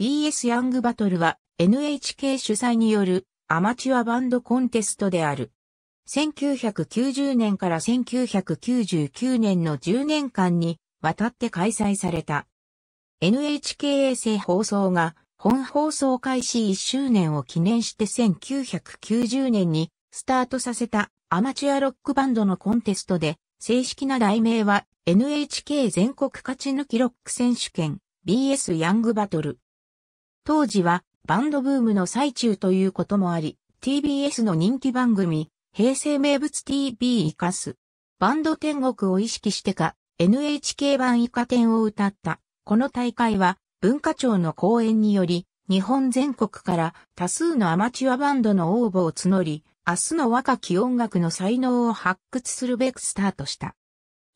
BS ヤングバトルは NHK 主催によるアマチュアバンドコンテストである。1990年から1999年の10年間にわたって開催された。NHK 衛星放送が本放送開始1周年を記念して1990年にスタートさせたアマチュアロックバンドのコンテストで正式な題名は NHK 全国勝ち抜きロック選手権 BS ヤングバトル。当時はバンドブームの最中ということもあり、TBS の人気番組、平成名物 TV イカス。バンド天国を意識してか、NHK 版イカ天を歌った。この大会は、文化庁の講演により、日本全国から多数のアマチュアバンドの応募を募り、明日の若き音楽の才能を発掘するべくスタートした。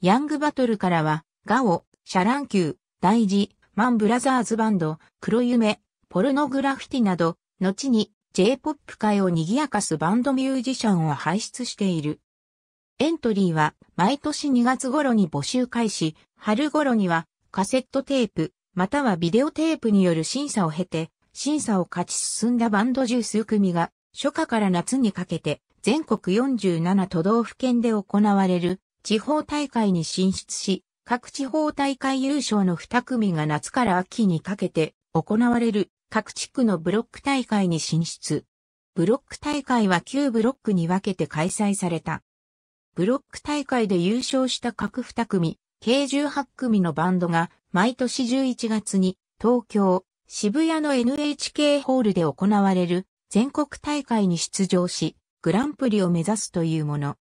ヤングバトルからは、ガオ、シャランキュー、大事、マンブラザーズバンド、黒夢、ポルノグラフィティなど、後に J-POP 界を賑やかすバンドミュージシャンを輩出している。エントリーは毎年2月頃に募集開始、春頃にはカセットテープ、またはビデオテープによる審査を経て、審査を勝ち進んだバンド十数組が、初夏から夏にかけて、全国47都道府県で行われる地方大会に進出し、各地方大会優勝の2組が夏から秋にかけて行われる各地区のブロック大会に進出。ブロック大会は9ブロックに分けて開催された。ブロック大会で優勝した各2組、計18組のバンドが毎年11月に東京、渋谷の NHK ホールで行われる全国大会に出場し、グランプリを目指すというもの。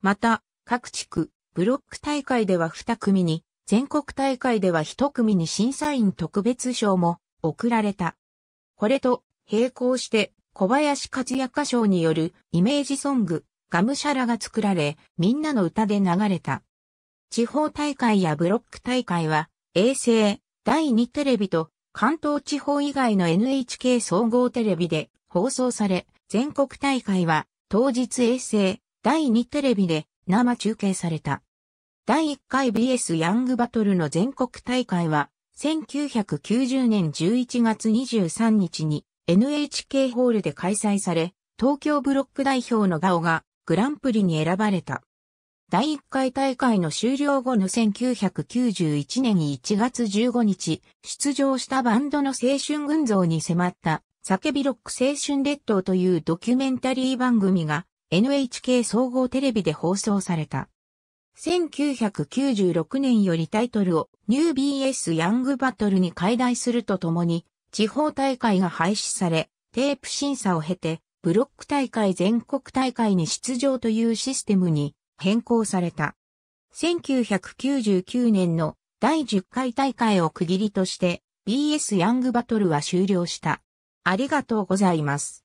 また、各地区、ブロック大会では2組に、全国大会では1組に審査員特別賞も贈られた。これと並行して小林和也歌唱によるイメージソング、がむしゃらが作られ、みんなの歌で流れた。地方大会やブロック大会は、衛星、第2テレビと関東地方以外の NHK 総合テレビで放送され、全国大会は当日衛星、第2テレビで生中継された。第1回 BS ヤングバトルの全国大会は1990年11月23日に NHK ホールで開催され、東京ブロック代表のガオがグランプリに選ばれた。第1回大会の終了後の1991年1月15日、出場したバンドの青春群像に迫った、叫びロック青春列島というドキュメンタリー番組が NHK 総合テレビで放送された。1996年よりタイトルをニュー BS ヤングバトルに解題するとともに、地方大会が廃止され、テープ審査を経て、ブロック大会全国大会に出場というシステムに変更された。1999年の第10回大会を区切りとして BS ヤングバトルは終了した。ありがとうございます。